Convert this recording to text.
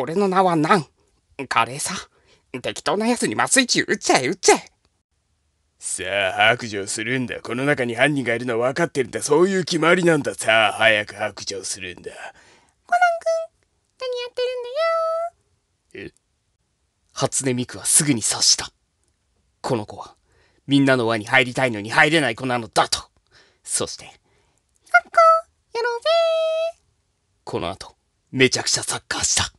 俺の名はナン。カレーさ。適当なつに麻酔銃撃っちゃえ撃っちゃえ。さあ、白状するんだ。この中に犯人がいるのは分かってるんだ。そういう決まりなんだ。さあ、早く白状するんだ。コナン君、何やってるんだよ。え初音ミクはすぐに察した。この子は、みんなの輪に入りたいのに入れない子なのだと。そして、サッカやろうぜこの後、めちゃくちゃサッカーした。